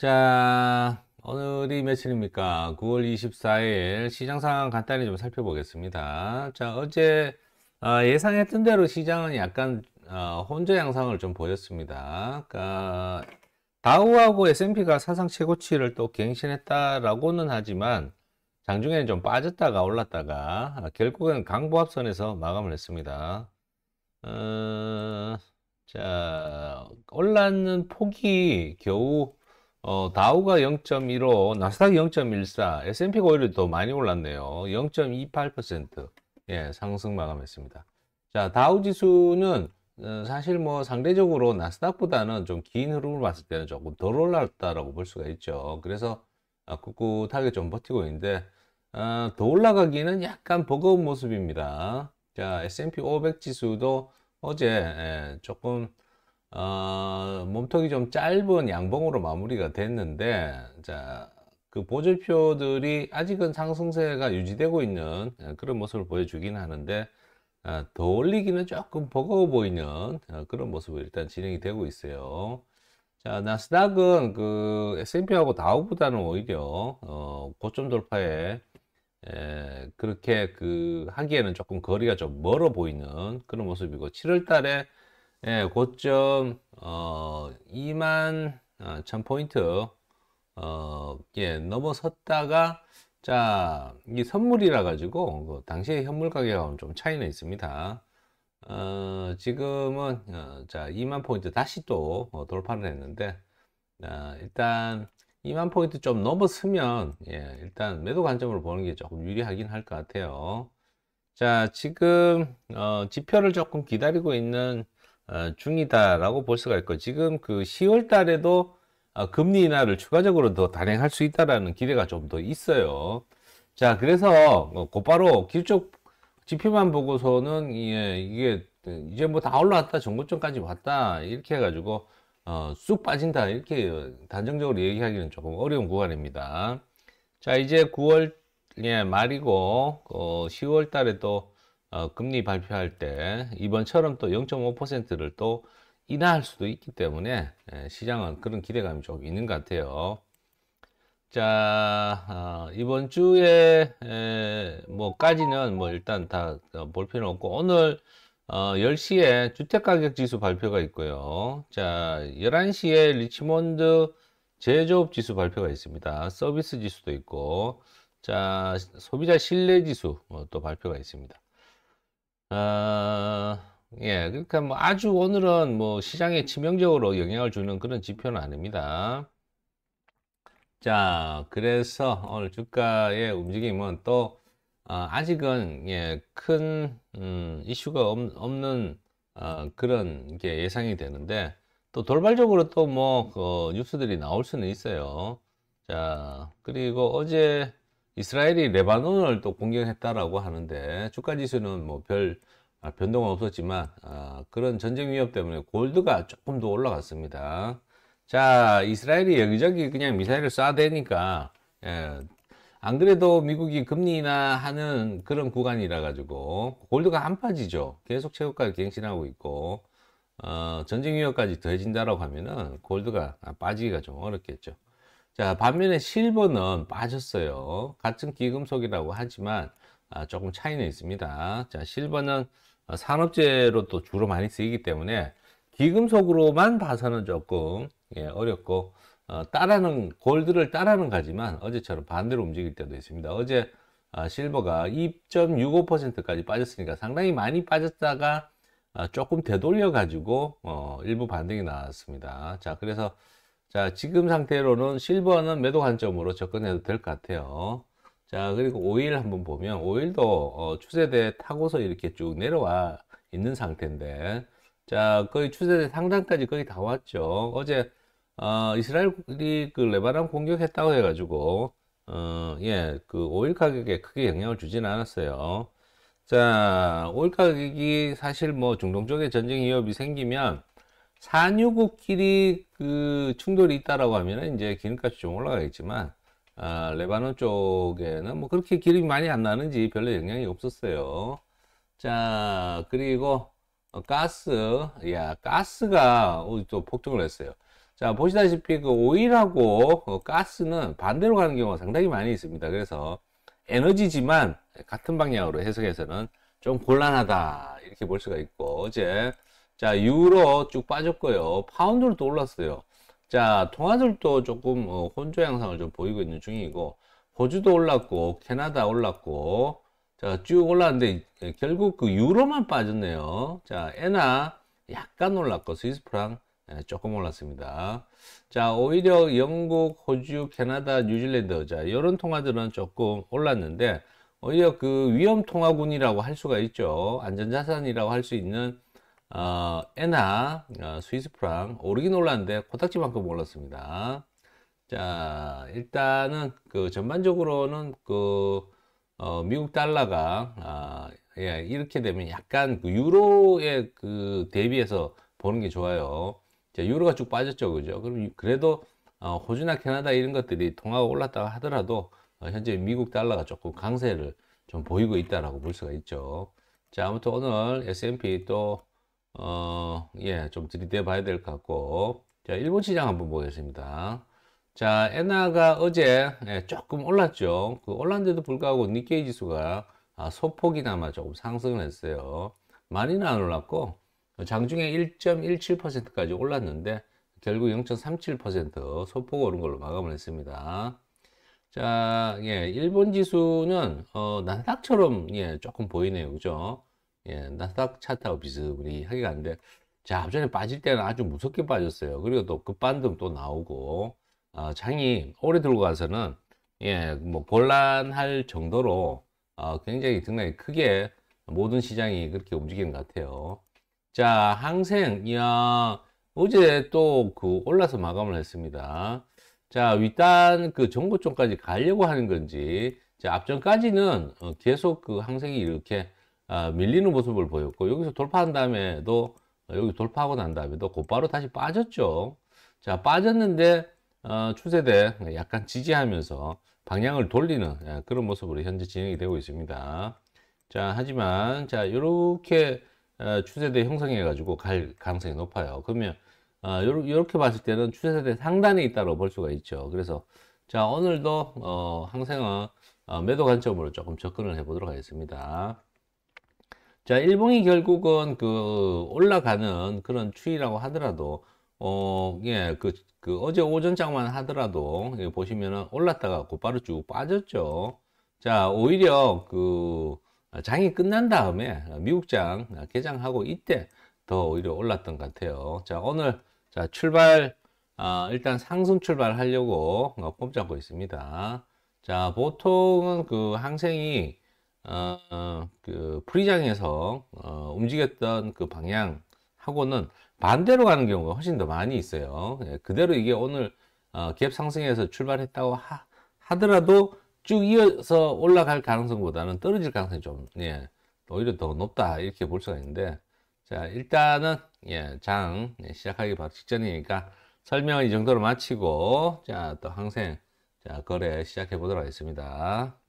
자, 오늘이 며칠입니까? 9월 24일 시장 상황 간단히 좀 살펴보겠습니다. 자, 어제 어, 예상했던 대로 시장은 약간 어, 혼조 양상을 좀 보였습니다. 그러니까 다우하고 S&P가 사상 최고치를 또 갱신했다라고는 하지만 장중에는 좀 빠졌다가 올랐다가 결국엔 강보합선에서 마감을 했습니다. 어, 자 올랐는 폭이 겨우 어, 다우가 0.15, 나스닥 0.14, S&P가 오히려 더 많이 올랐네요. 0.28% 예, 상승 마감했습니다. 자, 다우 지수는 어, 사실 뭐 상대적으로 나스닥보다는 좀 긴 흐름을 봤을 때는 조금 덜 올랐다라고 볼 수가 있죠. 그래서 아, 꿋꿋하게 좀 버티고 있는데 아, 더 올라가기는 약간 버거운 모습입니다. 자, S&P 500 지수도 어제 예, 조금 어, 몸통이 좀 짧은 양봉으로 마무리가 됐는데 자, 그 보조표들이 아직은 상승세가 유지되고 있는 어, 그런 모습을 보여주긴 하는데 아, 더 올리기는 조금 버거워 보이는 어, 그런 모습으 일단 진행이 되고 있어요. 자, 나스닥은 그 S&P하고 다우보다는 오히려 어, 고점 돌파에 에, 그렇게 그 하기에는 조금 거리가 좀 멀어 보이는 그런 모습이고 7월 달에 예, 고점 어, 2만 어, 1000포인트 어, 예, 넘어섰다가 자, 이게 선물이라 가지고 그당시에 현물 가격하고는 좀 차이는 있습니다. 어, 지금은 어, 자, 2만 포인트 다시 또 어, 돌파를 했는데 어, 일단 2만 포인트 좀 넘었으면 예, 일단 매도 관점으로 보는 게 조금 유리하긴 할 것 같아요. 자, 지금 어, 지표를 조금 기다리고 있는 어, 중이다라고 볼 수가 있고 지금 그 10월 달에도 어, 금리 인하를 추가적으로 더 단행할 수 있다라는 기대가 좀 더 있어요. 자, 그래서 어, 곧바로 기술 지표만 보고서는 예, 이게 이제 뭐 다 올라왔다 정고점까지 왔다 이렇게 해가지고 어, 쑥 빠진다 이렇게 단정적으로 얘기하기는 조금 어려운 구간입니다. 자, 이제 9월 예, 말이고 어, 10월 달에 또 어, 금리 발표할 때 이번처럼 또 0.5%를 또 인하할 수도 있기 때문에 예, 시장은 그런 기대감이 좀 있는 것 같아요. 자 어, 이번 주에 에, 뭐까지는 뭐 일단 다볼 어, 필요는 없고 오늘 어, 10시에 주택가격지수 발표가 있고요. 자 11시에 리치몬드 제조업지수 발표가 있습니다. 서비스지수도 있고 자 소비자 신뢰지수 어, 뭐 또 발표가 있습니다. 어, 예, 그러니까 뭐 아주 오늘은 뭐 시장에 치명적으로 영향을 주는 그런 지표는 아닙니다. 자, 그래서 오늘 주가의 움직임은 또 어, 아직은 예, 큰 음, 이슈가 없, 는 어, 그런 게 예상이 되는데 또 돌발적으로 또뭐 그 뉴스들이 나올 수는 있어요. 자, 그리고 어제 이스라엘이 레바논을 또 공격했다라고 하는데 주가 지수는 뭐별 아, 변동은 없었지만 아, 그런 전쟁 위협 때문에 골드가 조금 더 올라갔습니다. 자 이스라엘이 여기저기 그냥 미사일을 쏴대니까 예, 안 그래도 미국이 금리 인하하는 그런 구간이라 가지고 골드가 안 빠지죠. 계속 최고가를 갱신하고 있고 어, 전쟁 위협까지 더해진다라고 하면은 골드가 아, 빠지기가 좀 어렵겠죠. 자 반면에 실버는 빠졌어요. 같은 기금속이라고 하지만 아, 조금 차이는 있습니다. 자 실버는 어, 산업재로 또 주로 많이 쓰이기 때문에 기금속으로만 봐서는 조금 예, 어렵고 어, 따라는 골드를 따라는 가지만 어제처럼 반대로 움직일 때도 있습니다. 어제 아, 실버가 2.65%까지 빠졌으니까 상당히 많이 빠졌다가 아, 조금 되돌려 가지고 어, 일부 반등이 나왔습니다. 자 그래서 자, 지금 상태로는 실버는 매도 관점으로 접근해도 될 것 같아요. 자, 그리고 오일 한번 보면 오일도 어, 추세대 타고서 이렇게 쭉 내려와 있는 상태인데 자, 거의 추세대 상단까지 거의 다 왔죠. 어제 어, 이스라엘이 그 레바논 공격했다고 해가지고 어, 예, 그 오일 가격에 크게 영향을 주진 않았어요. 자, 오일 가격이 사실 뭐 중동 쪽에 전쟁 위협이 생기면 산유국끼리 그 충돌이 있다라고 하면 이제 기름값이 좀 올라가겠지만 아, 레바논 쪽에는 뭐 그렇게 기름이 많이 안 나는지 별로 영향이 없었어요. 자 그리고 어, 가스 야 가스가 또 폭등을 했어요. 자 보시다시피 그 오일하고 그 가스는 반대로 가는 경우가 상당히 많이 있습니다. 그래서 에너지지만 같은 방향으로 해석해서는 좀 곤란하다 이렇게 볼 수가 있고 어제 자, 유로 쭉 빠졌고요. 파운드로 또 올랐어요. 자, 통화들도 조금 어, 혼조 양상을 좀 보이고 있는 중이고 호주도 올랐고 캐나다 올랐고 자, 쭉 올랐는데 결국 그 유로만 빠졌네요. 자, 엔화 약간 올랐고 스위스 프랑 예, 조금 올랐습니다. 자, 오히려 영국, 호주, 캐나다, 뉴질랜드 자, 이런 통화들은 조금 올랐는데 오히려 그 위험 통화군이라고 할 수가 있죠. 안전자산이라고 할 수 있는 어, 엔화, 어, 스위스프랑 오르긴 올랐는데 코딱지만큼 올랐습니다. 자, 일단은 그 전반적으로는 그 어, 미국 달러가 아, 예, 이렇게 되면 약간 그 유로에 그 대비해서 보는 게 좋아요. 자, 유로가 쭉 빠졌죠, 그죠? 그럼 그래도 어, 호주나 캐나다 이런 것들이 통화가 올랐다고 하더라도 어, 현재 미국 달러가 조금 강세를 좀 보이고 있다라고 볼 수가 있죠. 자, 아무튼 오늘 S&P 또 어, 예, 좀 들이대 봐야 될 것 같고. 자, 일본 시장 한번 보겠습니다. 자, 엔화가 어제 예, 조금 올랐죠. 그 올랐는데도 불구하고 니케이 지수가 아, 소폭이나마 조금 상승을 했어요. 많이는 안 올랐고, 장중에 1.17%까지 올랐는데, 결국 0.37% 소폭 오른 걸로 마감을 했습니다. 자, 예, 일본 지수는, 어, 난닥처럼, 예, 조금 보이네요. 그죠? 예, 나스닥 차트하고 비스무리 하게 가는데 자, 앞전에 빠질 때는 아주 무섭게 빠졌어요. 그리고 또 급반등 그 또 나오고 어, 장이 오래 들어 가서는 예, 뭐 곤란할 정도로 어, 굉장히 등락이 크게 모든 시장이 그렇게 움직이는 것 같아요. 자, 항생, 이야, 어제 또 그 올라서 마감을 했습니다. 자, 윗단 그 정고점까지 가려고 하는 건지, 자, 앞전까지는 어, 계속 그 항생이 이렇게 아, 밀리는 모습을 보였고 여기서 돌파한 다음에도 어, 여기 돌파하고 난 다음에도 곧바로 다시 빠졌죠. 자 빠졌는데 어, 추세대 약간 지지하면서 방향을 돌리는 예, 그런 모습으로 현재 진행이 되고 있습니다. 자 하지만 자 이렇게 어, 추세대 형성해 가지고 갈 가능성이 높아요. 그러면 이렇게 어, 봤을 때는 추세대 상단에 있다고 볼 수가 있죠. 그래서 자 오늘도 어, 항생어 매도 관점으로 조금 접근을 해보도록 하겠습니다. 자, 일봉이 결국은 그 올라가는 그런 추이라고 하더라도 어, 예, 그, 그 어제 오전장만 하더라도 예, 보시면은 올랐다가 곧바로 쭉 빠졌죠. 자, 오히려 그 장이 끝난 다음에 미국장 개장하고 이때 더 오히려 올랐던 것 같아요. 자, 오늘 자, 출발 아, 일단 상승 출발하려고 어, 꼼잡고 있습니다. 자, 보통은 그 항생이 어, 어, 그 프리장에서 어, 움직였던 그 방향하고는 반대로 가는 경우가 훨씬 더 많이 있어요. 예, 그대로 이게 오늘 어, 갭 상승에서 출발했다고 하, 더라도쭉 이어서 올라갈 가능성보다는 떨어질 가능성이 좀 예, 오히려 더 높다 이렇게 볼 수가 있는데 자 일단은 예, 장 예, 시작하기 바로 직전이니까 설명은 이 정도로 마치고 자또 항생 자 거래 시작해 보도록 하겠습니다.